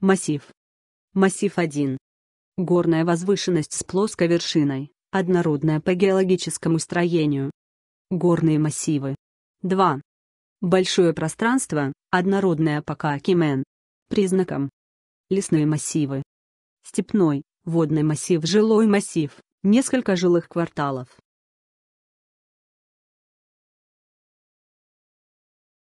Массив. Массив 1. Горная возвышенность с плоской вершиной, однородная по геологическому строению. Горные массивы. 2. Большое пространство, однородное по Каакимен. Признаком. Лесные массивы. Степной, водный массив, жилой массив, несколько жилых кварталов.